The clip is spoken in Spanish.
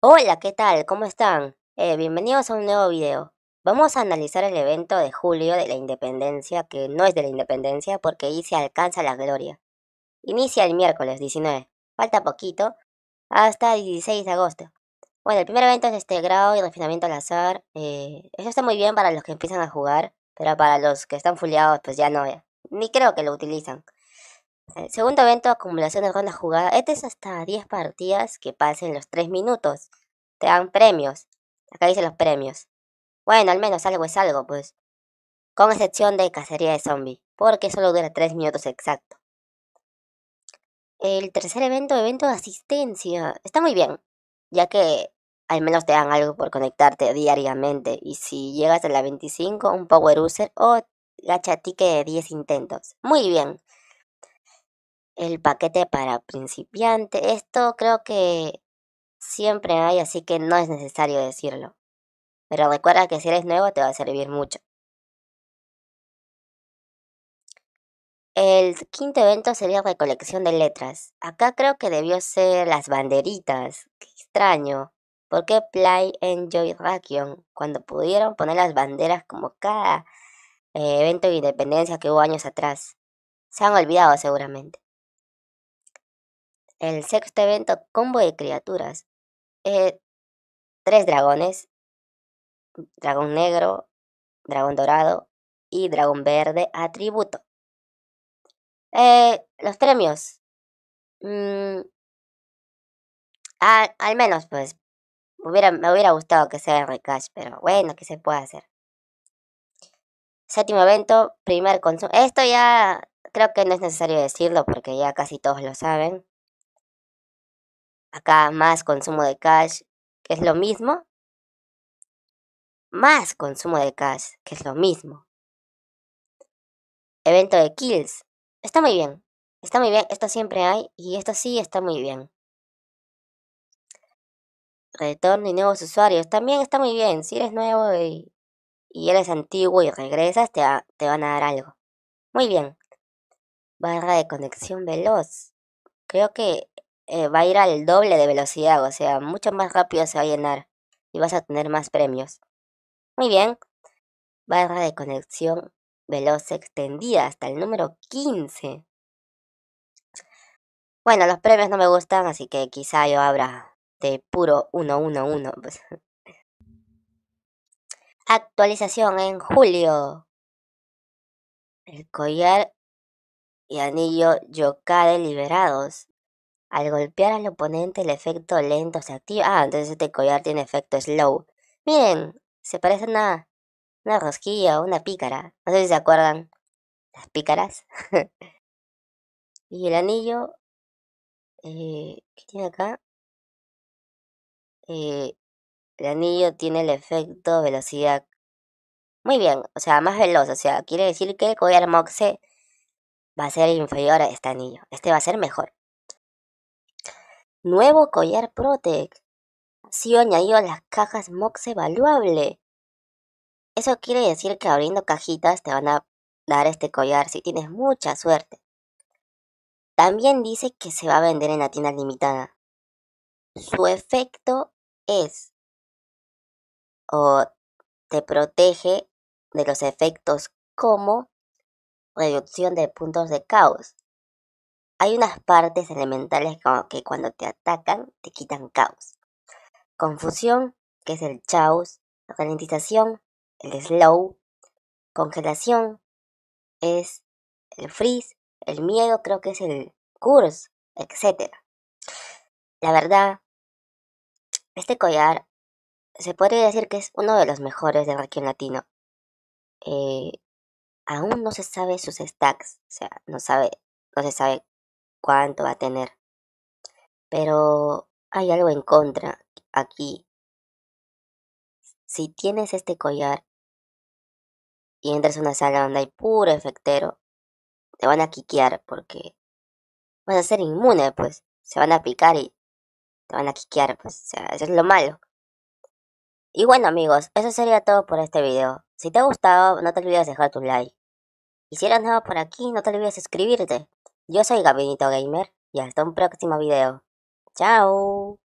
Hola, ¿qué tal? ¿Cómo están? Eh, bienvenidos a un nuevo video. Vamos a analizar el evento de julio de la independencia, que no es de la independencia porque ahí se alcanza la gloria. Inicia el miércoles 19, falta poquito, hasta 16 de agosto. Bueno, el primer evento es este grado y refinamiento al azar. Eh, eso está muy bien para los que empiezan a jugar, pero para los que están fuleados pues ya no, ni creo que lo utilizan. El eh, segundo evento, acumulación de rondas jugadas. Este es hasta 10 partidas que pasen los 3 minutos. Te dan premios. Acá dice los premios. Bueno, al menos algo es algo, pues. Con excepción de cacería de zombie, porque solo dura 3 minutos exacto. El tercer evento, evento de asistencia. Está muy bien, ya que al menos te dan algo por conectarte diariamente. Y si llegas a la 25, un Power User o la ticket de 10 intentos. Muy bien el paquete para principiante. Esto creo que siempre hay, así que no es necesario decirlo. Pero recuerda que si eres nuevo te va a servir mucho. El quinto evento sería recolección de letras. Acá creo que debió ser las banderitas. Qué extraño. ¿Por qué Play Enjoy Rakion? Cuando pudieron poner las banderas como cada eh, evento de independencia que hubo años atrás. Se han olvidado seguramente. El sexto evento, combo de criaturas. Eh, tres dragones. Dragón negro, dragón dorado y dragón verde atributo. Eh, los premios. Mm, al, menos, pues, hubiera, me hubiera gustado que sea en pero bueno, que se puede hacer? Séptimo evento, primer consumo. Esto ya creo que no es necesario decirlo porque ya casi todos lo saben. Acá más consumo de cash, que es lo mismo. Más consumo de cash, que es lo mismo. Evento de kills. Está muy bien. Está muy bien. Esto siempre hay. Y esto sí está muy bien. Retorno y nuevos usuarios. También está muy bien. Si eres nuevo y, y eres antiguo y regresas, te, te van a dar algo. Muy bien. Barra de conexión veloz. Creo que eh, va a ir al doble de velocidad, o sea, mucho más rápido se va a llenar y vas a tener más premios. Muy bien, barra de conexión veloz extendida hasta el número 15. Bueno, los premios no me gustan, así que quizá yo abra de puro 1-1-1. Pues. Actualización en julio. El collar y anillo Yokade liberados. Al golpear al oponente el efecto lento se activa. Ah, entonces este collar tiene efecto slow. Miren, se parece a una, rosquilla o una pícara. No sé si se acuerdan. Las pícaras. y el anillo... Eh, ¿Qué tiene acá? Eh, el anillo tiene el efecto velocidad. Muy bien, o sea, más veloz. O sea, quiere decir que el collar Moxe va a ser inferior a este anillo. Este va a ser mejor nuevo collar Protec. Así añadido las cajas Moxe evaluable. Eso quiere decir que abriendo cajitas te van a dar este collar si tienes mucha suerte. También dice que se va a vender en la tienda limitada. Su efecto es o te protege de los efectos como reducción de puntos de caos, hay unas partes elementales como que cuando te atacan te quitan caos. Confusión, que es el chaos, la ralentización, el slow, congelación, es el freeze, el miedo creo que es el curse, etc. La verdad, este collar se podría decir que es uno de los mejores de Requiem Latino. Eh, aún no se sabe sus stacks, o sea, no, sabe, no se sabe cuánto va a tener. Pero hay algo en contra aquí. Si tienes este collar y entras a una sala donde hay puro efectero, te van a quiquear porque vas a ser inmune, pues. Se van a picar y te van a quiquear, pues. sea, eso es lo malo. Y bueno amigos, eso sería todo por este video. Si te ha gustado, no te olvides dejar tu like. Y si eres nuevo por aquí, no te olvides suscribirte. Yo soy Gabinito Gamer y hasta un próximo video. ¡Chao!